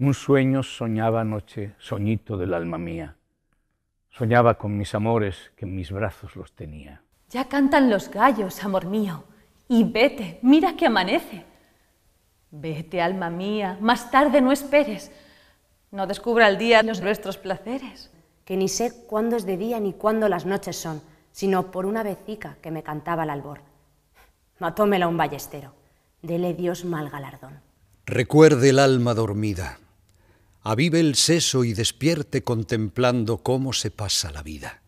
Un sueño soñaba anoche, soñito del alma mía. Soñaba con mis amores que en mis brazos los tenía. Ya cantan los gallos, amor mío, y vete, mira que amanece. Vete, alma mía, más tarde no esperes. No descubra el día los nuestros placeres. Que ni sé cuándo es de día ni cuándo las noches son, sino por una vecica que me cantaba el albor. Matómela un ballestero. Dele Dios mal galardón. Recuerde el alma dormida avive el seso y despierte contemplando cómo se pasa la vida,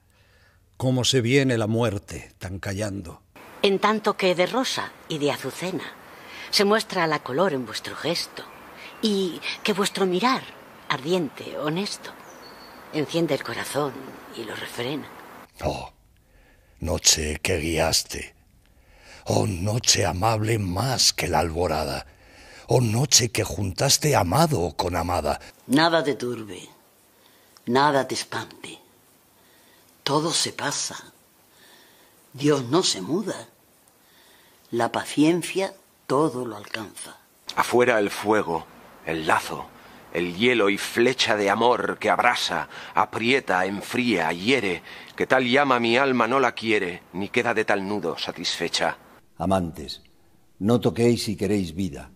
cómo se viene la muerte tan callando. En tanto que de rosa y de azucena se muestra la color en vuestro gesto y que vuestro mirar, ardiente, honesto, enciende el corazón y lo refrena. Oh, noche que guiaste, oh noche amable más que la alborada o oh, noche que juntaste amado con amada. Nada te turbe, nada te espante, todo se pasa, Dios no se muda, la paciencia todo lo alcanza. Afuera el fuego, el lazo, el hielo y flecha de amor que abrasa, aprieta, enfría, hiere, que tal llama mi alma no la quiere, ni queda de tal nudo satisfecha. Amantes, no toquéis si queréis vida,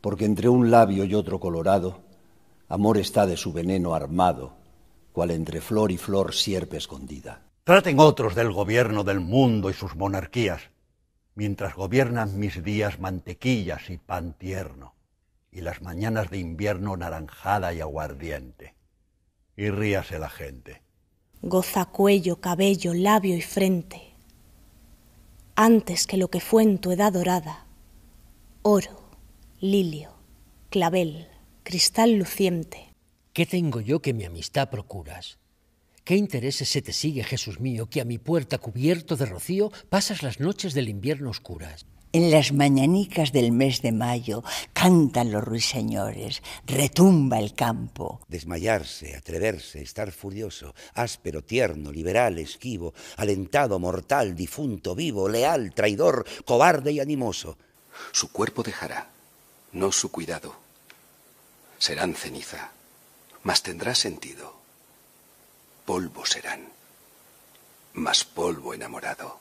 porque entre un labio y otro colorado, amor está de su veneno armado, cual entre flor y flor sierpe escondida. Traten otros del gobierno del mundo y sus monarquías, mientras gobiernan mis días mantequillas y pan tierno, y las mañanas de invierno naranjada y aguardiente. Y ríase la gente. Goza cuello, cabello, labio y frente, antes que lo que fue en tu edad dorada, oro lilio, clavel, cristal luciente. ¿Qué tengo yo que mi amistad procuras? ¿Qué intereses se te sigue, Jesús mío, que a mi puerta cubierto de rocío pasas las noches del invierno oscuras? En las mañanicas del mes de mayo cantan los ruiseñores, retumba el campo. Desmayarse, atreverse, estar furioso, áspero, tierno, liberal, esquivo, alentado, mortal, difunto, vivo, leal, traidor, cobarde y animoso. Su cuerpo dejará, no su cuidado. Serán ceniza, mas tendrá sentido. Polvo serán, mas polvo enamorado.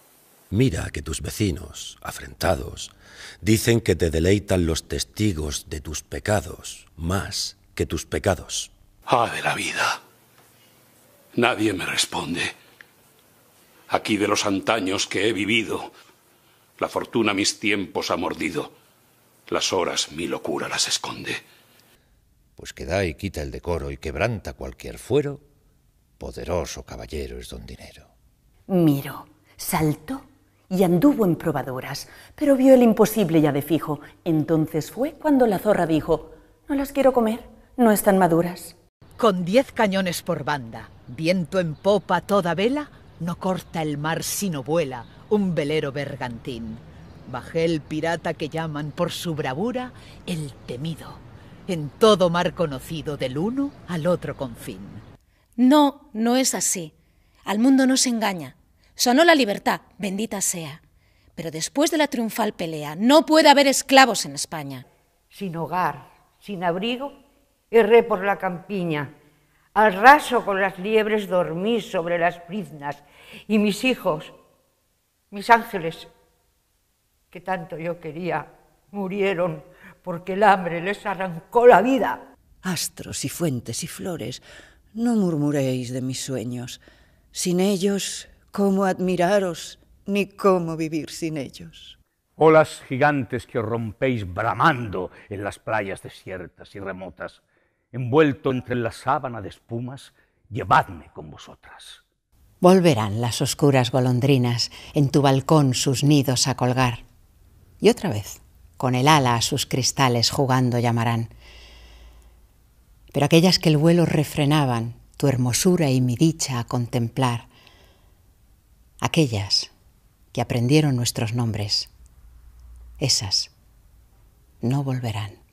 Mira que tus vecinos, afrentados, dicen que te deleitan los testigos de tus pecados más que tus pecados. Ah, de la vida. Nadie me responde. Aquí de los antaños que he vivido, la fortuna mis tiempos ha mordido las horas mi locura las esconde. Pues que da y quita el decoro y quebranta cualquier fuero, poderoso caballero es don Dinero. Miro, saltó y anduvo en probadoras, pero vio el imposible ya de fijo. Entonces fue cuando la zorra dijo, no las quiero comer, no están maduras. Con diez cañones por banda, viento en popa toda vela, no corta el mar sino vuela un velero bergantín Bajé el pirata que llaman por su bravura el temido, en todo mar conocido del uno al otro confín. No, no es así. Al mundo no se engaña. Sonó la libertad, bendita sea. Pero después de la triunfal pelea, no puede haber esclavos en España. Sin hogar, sin abrigo, erré por la campiña. Al raso con las liebres dormí sobre las priznas y mis hijos, mis ángeles, que tanto yo quería murieron porque el hambre les arrancó la vida. Astros y fuentes y flores, no murmuréis de mis sueños. Sin ellos, ¿cómo admiraros ni cómo vivir sin ellos? Olas gigantes que os rompéis bramando en las playas desiertas y remotas, envuelto entre la sábana de espumas, llevadme con vosotras. Volverán las oscuras golondrinas en tu balcón sus nidos a colgar y otra vez, con el ala a sus cristales jugando llamarán. Pero aquellas que el vuelo refrenaban, tu hermosura y mi dicha a contemplar, aquellas que aprendieron nuestros nombres, esas no volverán.